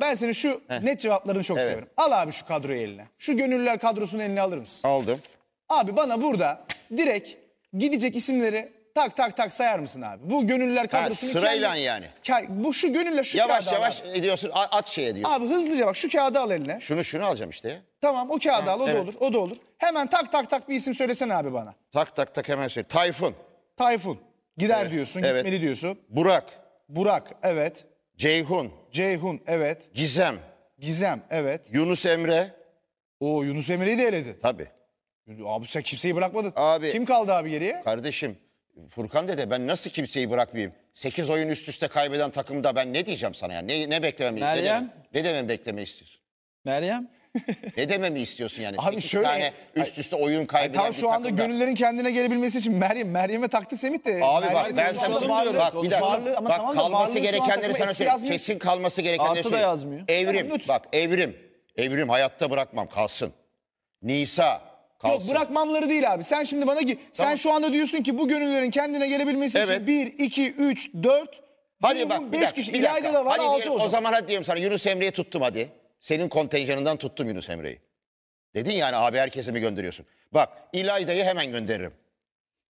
Ben senin şu Heh. net cevaplarını çok Evet. severim. Al abi şu kadroyu eline. Şu gönüllüler kadrosunu eline alır mısın? Aldım. Abi bana burada direkt gidecek isimleri tak tak tak sayar mısın abi? Bu gönüllüler kadrosunu sırayla yani. Ke- bu şu gönüller şu Yavaş kağıdı al yavaş ediyorsun. At şeye diyor. Abi. hızlıca bak şu kağıdı al eline. Şunu şunu alacağım işte ya. Tamam o kağıdı al o da olur o da olur. Hemen tak tak tak bir isim söylesene abi bana. Tak tak tak hemen söyle. Tayfun, Tayfun. Gider diyorsun, evet. gitmeli diyorsun. Burak, Burak evet. Ceyhun, Ceyhun evet. Gizem, Gizem evet. Yunus Emre. O Yunus Emre'yi de eledi. Tabii. Abi sen kimseyi bırakmadın. Abi- Kim kaldı abi geriye? Kardeşim Furkan dede ben nasıl kimseyi bırakmayayım? 8 oyun üst üste kaybeden takımda ben ne diyeceğim sana ya? Ne, ne beklememi, ne Meryem? demem, ne demem bekleme istiyorsun? Meryem ne dememi istiyorsun yani? Abi Sekiz şöyle- tane üst üste oyun kaybeden Tam şu anda takımda. gönüllerin kendine gelebilmesi için Meryem, Meryem'e taktı Semih de. Abi bak ben şu sana söylüyorum. Bak bir dakika. varlığı- ama bak tamam kalması gerekenleri sana söyleyeyim. yazmıyor. Kesin kalması gerekenleri Artı da yazmıyor. Evrim Tamam, bak evrim. Evrim hayatta bırakmam kalsın. Nisa kalsın. Yok bırakmamları değil abi. Sen şimdi bana gi- sen şu anda diyorsun ki bu gönüllerin kendine gelebilmesi Evet. için 1 2 3 4 Hadi bak bir 5 dakika. kişi bir dakika. İlayda da var hadi 6 diyelim, o zaman. hadi diyelim sana Yunus Emre'yi tuttum hadi senin kontenjanından tuttum Yunus Emre'yi. Dedin yani abi herkese mi gönderiyorsun? Bak İlayda'yı hemen gönderirim.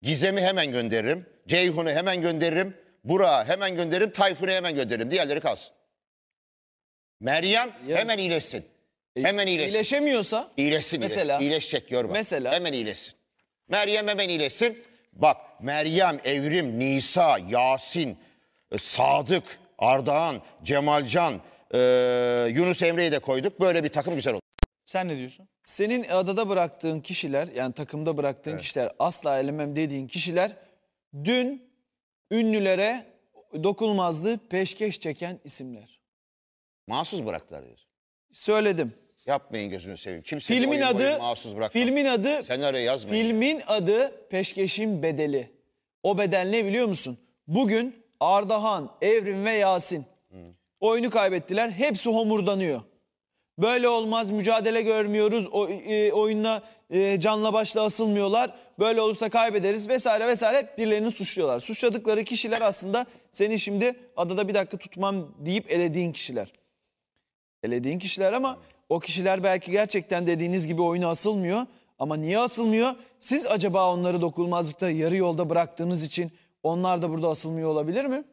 Gizem'i hemen gönderirim. Ceyhun'u hemen gönderirim. Burak'ı hemen gönderirim. Tayfun'u hemen gönderirim. Diğerleri kalsın. Meryem yes. hemen iyileşsin. E, hemen iyileşsin. İyileşemiyorsa? İyileşsin. Mesela? İyileşsin. İyileşecek diyor Mesela? Hemen iyileşsin. Meryem hemen iyileşsin. Bak Meryem, Evrim, Nisa, Yasin, e, Sadık, Ardahan, Cemalcan, e, Yunus Emre'yi de koyduk. Böyle bir takım güzel oldu. Sen ne diyorsun? Senin adada bıraktığın kişiler yani takımda bıraktığın Evet. kişiler asla elemem dediğin kişiler dün ünlülere dokunmazlığı peşkeş çeken isimler. Mahsus bıraktılar diyor. Söyledim. Yapmayın gözünü seveyim. Kimse Filmin oyun, adı- mahsus bırakmaz. Filmin adı Senaryo yazmayın. Filmin adı Peşkeşin Bedeli. O bedel ne biliyor musun? Bugün Ardahan, Evrim ve Yasin Oyunu kaybettiler. Hepsi homurdanıyor. Böyle olmaz. Mücadele görmüyoruz. O, e, oyunla e, canla başla asılmıyorlar. Böyle olursa kaybederiz vesaire vesaire birilerini suçluyorlar. Suçladıkları kişiler aslında seni şimdi adada bir dakika tutmam deyip elediğin kişiler. Elediğin kişiler ama o kişiler belki gerçekten dediğiniz gibi oyuna asılmıyor. Ama niye asılmıyor? Siz acaba onları dokunmazlıkta yarı yolda bıraktığınız için onlar da burada asılmıyor olabilir mi?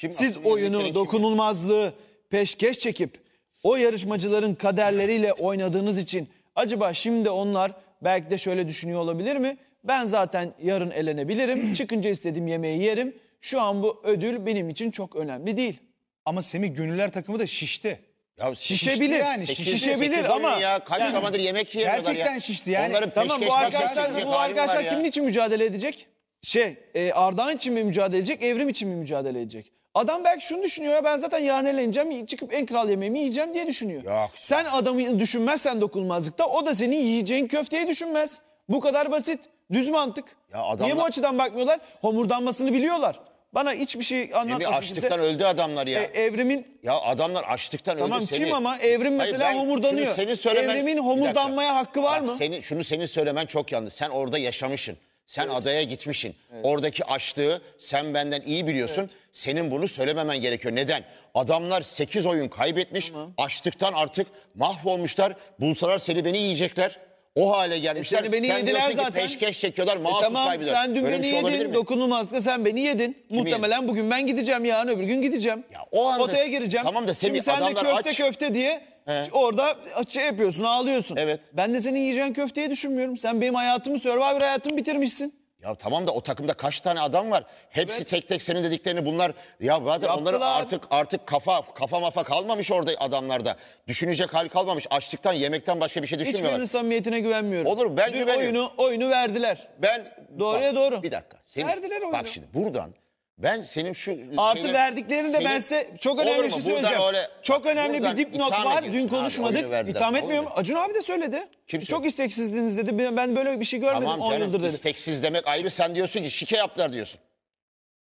Kim Siz oyunu, yönetmenin dokunulmazlığı peşkeş çekip o yarışmacıların kaderleriyle oynadığınız için acaba şimdi onlar belki de şöyle düşünüyor olabilir mi? Ben zaten yarın elenebilirim. Çıkınca istediğim yemeği yerim. Şu an bu ödül benim için çok önemli değil. Ama Semih gönüller takımı da şişti. Ya şişebilir. yani, Sekiz- şişebilir sekiz ama- ya kaç zamandır yemek yemiyorlar Gerçekten şişti yani. Onların Tamam bu arkadaşlar bu arkadaşlar kimin için mücadele edecek? Şey, e, Ardahan için mi mücadele edecek, Evrim için mi mücadele edecek? Adam belki şunu düşünüyor ya ben zaten yarın eğleneceğim çıkıp en kral yemeğimi yiyeceğim diye düşünüyor. Yok. Sen adamı düşünmezsen dokunmazlıkta o da senin yiyeceğin köfteyi düşünmez. Bu kadar basit. Düz mantık. Ya adamlar... Niye bu açıdan bakmıyorlar? Homurdanmasını biliyorlar. Bana hiçbir şey anlatmasın Semih açlıktan kimse. öldü adamlar ya. E, evrimin... Ya adamlar açlıktan tamam, öldü Tamam kim ama evrim mesela Hayır, homurdanıyor. Senin söylemen... Evrimin homurdanmaya hakkı var Bak, mı? Seni, şunu senin söylemen çok yanlış. Sen orada yaşamışsın. Sen evet. adaya gitmişsin. Evet. Oradaki açlığı sen benden iyi biliyorsun. Evet. Senin bunu söylememen gerekiyor. Neden? Adamlar 8 oyun kaybetmiş. Ama. Açlıktan artık mahvolmuşlar. Bulsalar seni beni yiyecekler. O hale gelmişler. E seni beni sen yediler zaten. peşkeş çekiyorlar. E mahsus e tamam kaybediyorlar. sen dün Böyle beni şey yedin. Dokunulma sen beni yedin. Kimi Muhtemelen yedin? bugün ben gideceğim yarın öbür gün gideceğim. Ya o anda, Otaya gireceğim. Tamam da Semih, Şimdi sen de köfte aç. köfte diye He. Orada şey yapıyorsun, ağlıyorsun. Evet. Ben de senin yiyeceğin köfteyi düşünmüyorum. Sen benim hayatımı, Survivor hayatımı bitirmişsin. Ya tamam da o takımda kaç tane adam var? Hepsi Evet. tek tek senin dediklerini bunlar ya bazen onların artık artık kafa kafa mafa kalmamış orada adamlarda. Düşünecek hal kalmamış. Açlıktan, yemekten başka bir şey Hiçbirinin düşünmüyorlar. samimiyetine güvenmiyorum. Olur, ben Dün güveniyorum. oyunu, oyunu verdiler. Ben Doğruya Bak, doğru. Bir dakika. Senin, Verdiler oyunu. Bak şimdi buradan ben senin şu... Artı şeyine, verdiklerini de senin- ben size çok önemli bir şey söyleyeceğim. öyle- çok bak, önemli bir buradan dipnot var. Dün konuşmadık. verdiler. İtham etmiyorum. mu? Acun abi de söyledi. Kim çok isteksizdiniz dedi. Ben böyle bir şey görmedim Tamam 10 canım yıldır dedi. isteksiz demek ayrı sen diyorsun ki şike yaptılar diyorsun.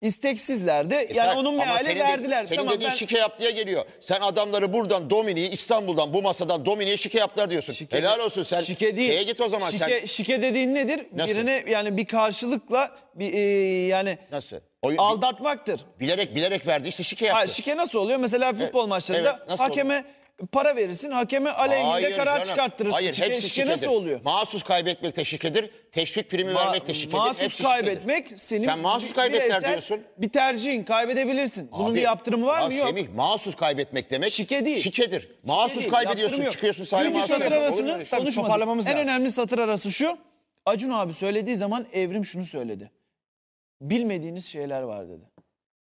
İsteksizlerdi. E yani sen, onun meali verdiler. senin tamam, dediğin ben... şike yaptıya geliyor. Sen adamları buradan Domini'yi İstanbul'dan bu masadan Domini'ye şike yaptılar diyorsun. Şike, Helal olsun sen. Şike değil. Şeye git o zaman şike, sen. Şike dediğin nedir? Nasıl? Birine yani bir karşılıkla bir e, yani Nasıl? Oyun, aldatmaktır. Bilerek bilerek verdi işte şike yaptı. Ha, şike nasıl oluyor? Mesela e, futbol evet, maçlarında evet, hakeme oluyor? para verirsin hakeme aleyhinde Hayır karar canım. çıkarttırırsın. Hayır Şike- hepsi şikedir. nasıl oluyor? Mahsus kaybetmek de şikedir. Teşvik primi Ma- vermek de şikedir. Mahsus hepsi kaybetmek şikedir. senin Sen mahsus bir- kaybetler bireysel diyorsun. Bir tercihin kaybedebilirsin. Bunun bir yaptırımı var ya mı? Yok. Semih mahsus kaybetmek demek Şike değil. şikedir. Mahsus değil, kaybediyorsun yaptırımı çıkıyorsun sahaya mahsus satır arasını konuşmadık. En önemli satır arası şu. Acun abi söylediği zaman Evrim şunu söyledi. Bilmediğiniz şeyler var dedi.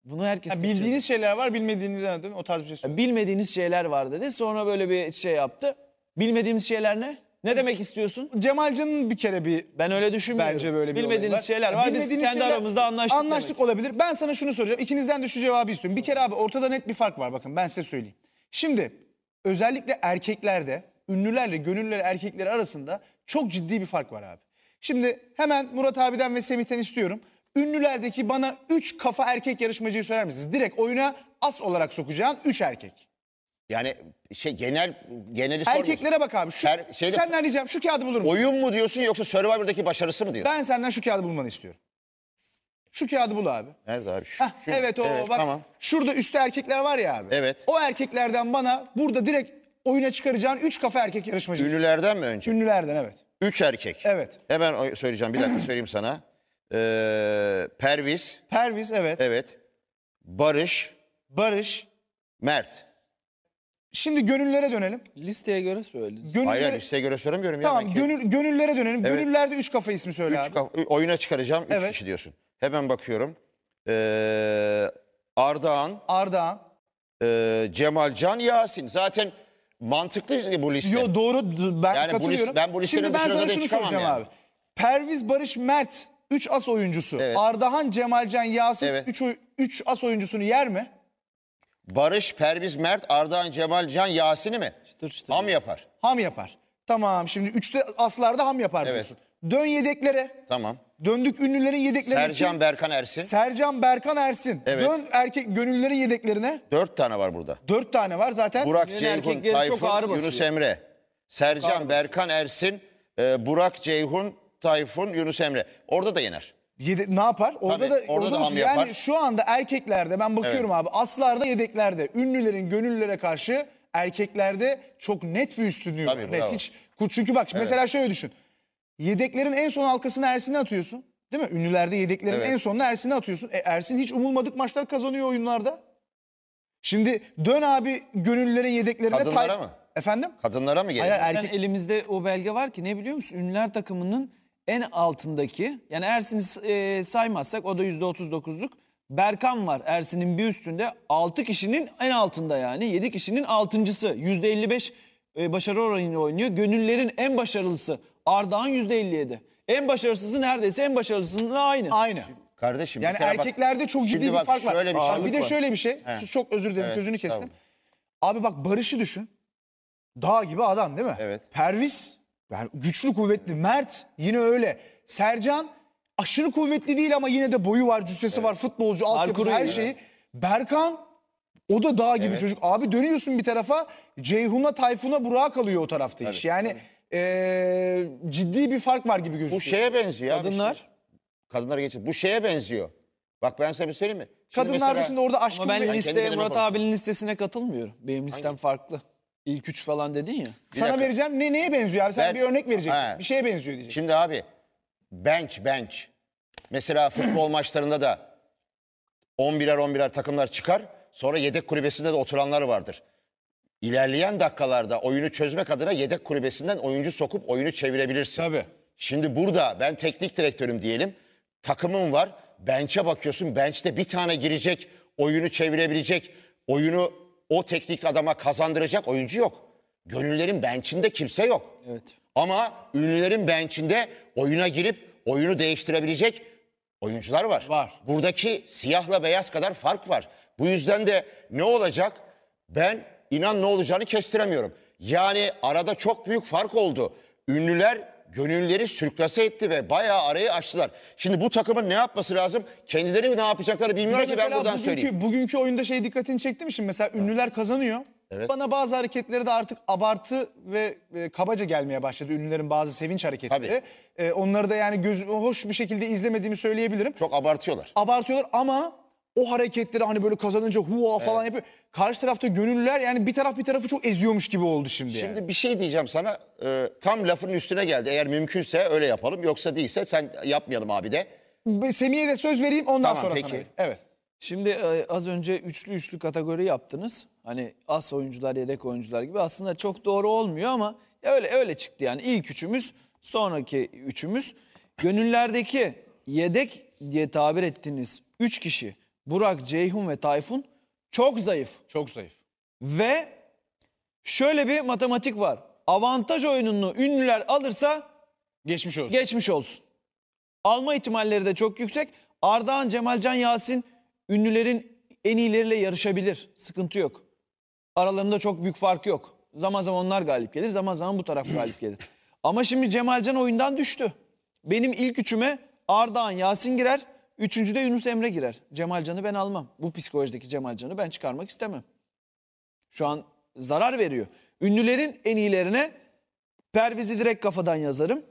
Bunu herkes yani bildiğiniz kaçırdı. şeyler var, bilmediğiniz ne mi? O tarz bir şey söylüyor. Bilmediğiniz şeyler var dedi. Sonra böyle bir şey yaptı. Bilmediğimiz şeyler ne? Ne demek istiyorsun? Cemalcan'ın bir kere bir ben öyle düşünmüyorum. Bence böyle bir bilmediğiniz var. şeyler var. Bilmediğiniz Biz kendi şeyler, aramızda anlaştık. Anlaştık demek. olabilir. Ben sana şunu soracağım. İkinizden de şu cevabı istiyorum. Bir kere abi ortada net bir fark var bakın ben size söyleyeyim. Şimdi özellikle erkeklerde ünlülerle gönüllüler erkekleri arasında çok ciddi bir fark var abi. Şimdi hemen Murat abiden ve Semih'ten istiyorum. Ünlülerdeki bana 3 kafa erkek yarışmacıyı söyler misiniz? Direkt oyuna as olarak sokacağın 3 erkek. Yani şey genel geneli Erkeklere bak abi. Şu, Her, şeyde, senden ricam şu kağıdı bulur musun? Oyun mu diyorsun yoksa Survivor'daki başarısı mı diyorsun? Ben senden şu kağıdı bulmanı istiyorum. Şu kağıdı bul abi. Nerede abi? Şu, Heh, şu, evet o evet, bak. Tamam. Şurada üstte erkekler var ya abi. Evet. O erkeklerden bana burada direkt oyuna çıkaracağın 3 kafa erkek yarışmacı. Ünlülerden mi önce? Ünlülerden evet. 3 erkek. Evet. Hemen söyleyeceğim bir dakika söyleyeyim sana. Ee, Perviz. Perviz evet. Evet. Barış. Barış. Mert. Şimdi gönüllere dönelim. Listeye göre söyledin. Gönüllere... Hayır listeye göre söylemiyorum. Tamam ya, gönül, gönüllere dönelim. Evet. Gönüllerde üç kafa ismi söyle üç abi. Kafa, oyuna çıkaracağım Üç evet. kişi diyorsun. Hemen bakıyorum. Ee, Ardahan. Ardahan. E, Cemal Yasin. Zaten mantıklı bu liste. Yo doğru ben yani katılıyorum. Bu list, ben bu listenin Şimdi ben sana şunu soracağım yani. abi. Perviz Barış Mert 3 as oyuncusu. Evet. Ardahan, Cemalcan, Yasin 3 Evet. as oyuncusunu yer mi? Barış, Perviz, Mert, Ardahan, Cemalcan Yasin'i mi? Çıtır çıtır. Ham yapar. Ham yapar. Tamam şimdi 3'te aslarda ham yapar Evet. diyorsun. Dön yedeklere. Tamam. Döndük ünlülerin yedeklerine. Sercan, Berkan, Ersin. Sercan Berkan Ersin. Evet. Dön erkek gönüllerin yedeklerine. Dört tane var burada. 4 tane var zaten. Burak, Ceyhun, Tayfun, Yunus Emre. Sercan, Berkan, Ersin, e, Burak, Ceyhun, Tayfun, Yunus Emre. Orada da yener. Yedi, ne yapar? Orada Tabii, da orada, orada da yani yapar. şu anda erkeklerde ben bakıyorum abi aslarda yedeklerde ünlülerin gönüllere karşı erkeklerde çok net bir üstünlüğü Tabii, var. Net hiç çünkü bak mesela şöyle düşün. Yedeklerin en son halkasını Ersin'e atıyorsun. Değil mi? Ünlülerde yedeklerin Evet. en sonunu Ersin'e atıyorsun. E, Ersin hiç umulmadık maçlar kazanıyor oyunlarda. Şimdi dön abi gönüllülerin yedeklerine Kadınlara mı? Efendim? Kadınlara mı geliyor? erkek... elimizde o belge var ki ne biliyor musun? Ünlüler takımının en altındaki yani Ersin'i e, saymazsak o da %39'luk. Berkan var Ersin'in bir üstünde. 6 kişinin en altında yani. 7 kişinin altıncısı. %55 e, başarı oranıyla oynuyor. Gönüllerin en başarılısı Ardahan %57. En başarısızı neredeyse en başarılısıyla aynı. Aynı. Kardeşim Yani bir bak- erkeklerde çok ciddi bir bak, fark var. bir Abi, şey bir de şöyle bir şey. He. Çok özür dilerim Evet, sözünü kestim. Abi bak Barış'ı düşün. Dağ gibi adam değil mi? Evet. Pervis yani güçlü kuvvetli. Mert yine öyle. Sercan aşırı kuvvetli değil ama yine de boyu var, cüssesi evet. var, futbolcu, altyapısı her şeyi. Evet. Berkan o da dağ gibi evet. çocuk. Abi dönüyorsun bir tarafa Ceyhun'a, Tayfun'a, Burak'a kalıyor o tarafta evet. iş. Yani e, ciddi bir fark var gibi gözüküyor. Bu şeye benziyor. Kadınlar. kadınlar geçin. Bu şeye benziyor. Bak ben sana bir söyleyeyim mi? Şimdi Kadınlar mesela... dışında orada aşkın... Ama ben listeye Murat abinin listesine katılmıyorum. Benim listem Hangi? farklı. İlk üç falan dedin ya. Bir Sana dakika. vereceğim ne neye benziyor abi? Sen Ben- bir örnek verecektin. Bir şeye benziyor diyecektin. Şimdi abi bench bench. Mesela futbol maçlarında da 11'er 11'er takımlar çıkar. Sonra yedek kulübesinde de oturanlar vardır. İlerleyen dakikalarda oyunu çözmek adına yedek kulübesinden oyuncu sokup oyunu çevirebilirsin. Tabii. Şimdi burada ben teknik direktörüm diyelim. Takımım var. Bench'e bakıyorsun. Bench'te bir tane girecek, oyunu çevirebilecek, oyunu o teknik adama kazandıracak oyuncu yok. Gönüllerin bençinde kimse yok. Evet. Ama ünlülerin bençinde oyuna girip oyunu değiştirebilecek oyuncular var. Var. Buradaki siyahla beyaz kadar fark var. Bu yüzden de ne olacak? Ben inan ne olacağını kestiremiyorum. Yani arada çok büyük fark oldu. Ünlüler gönülleri sürklase etti ve bayağı arayı açtılar. Şimdi bu takımın ne yapması lazım? Kendileri ne yapacakları bilmiyorlar ki ben buradan bugünkü, söyleyeyim. Bugünkü oyunda şey dikkatini çekti mi şimdi? Mesela evet. ünlüler kazanıyor. Evet. Bana bazı hareketleri de artık abartı ve e, kabaca gelmeye başladı. Ünlülerin bazı sevinç hareketleri. E, onları da yani göz, hoş bir şekilde izlemediğimi söyleyebilirim. Çok abartıyorlar. Abartıyorlar ama o hareketleri hani böyle kazanınca hua falan yapıyor. Karşı tarafta gönüllüler yani bir taraf bir tarafı çok eziyormuş gibi oldu şimdi. yani. Şimdi bir şey diyeceğim sana. Ee, tam lafın üstüne geldi. Eğer mümkünse öyle yapalım. Yoksa değilse sen yapmayalım abi de. Be- Semih'e de söz vereyim ondan Tamam, sonra peki. sana. Evet. Şimdi e, az önce üçlü üçlü kategori yaptınız. Hani as oyuncular, yedek oyuncular gibi. Aslında çok doğru olmuyor ama ya öyle öyle çıktı yani. İlk üçümüz, sonraki üçümüz. Gönüllerdeki yedek diye tabir ettiğiniz üç kişi Burak, Ceyhun ve Tayfun çok zayıf. Çok zayıf. Ve şöyle bir matematik var. Avantaj oyununu ünlüler alırsa Geçmiş olsun. geçmiş olsun. Alma ihtimalleri de çok yüksek. Ardahan, Cemalcan, Yasin ünlülerin en iyileriyle yarışabilir. Sıkıntı yok. Aralarında çok büyük fark yok. Zaman zaman onlar galip gelir, zaman zaman bu taraf galip gelir. Ama şimdi Cemalcan oyundan düştü. Benim ilk üçüme Ardahan, Yasin girer. Üçüncüde Yunus Emre girer. Cemalcan'ı ben almam. Bu psikolojideki Cemalcan'ı ben çıkarmak istemem. Şu an zarar veriyor. Ünlülerin en iyilerine Perviz'i direkt kafadan yazarım.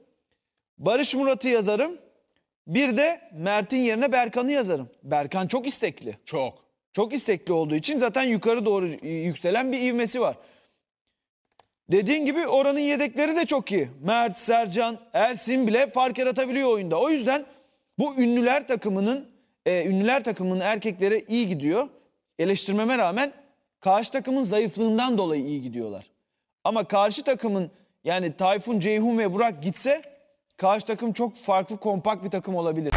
Barış Murat'ı yazarım. Bir de Mert'in yerine Berkan'ı yazarım. Berkan çok istekli. Çok. Çok istekli olduğu için zaten yukarı doğru yükselen bir ivmesi var. Dediğin gibi oranın yedekleri de çok iyi. Mert, Sercan, Ersin bile fark yaratabiliyor oyunda. O yüzden bu ünlüler takımının e, ünlüler takımının erkeklere iyi gidiyor. Eleştirmeme rağmen karşı takımın zayıflığından dolayı iyi gidiyorlar. Ama karşı takımın yani Tayfun, Ceyhun ve Burak gitse karşı takım çok farklı kompakt bir takım olabilir.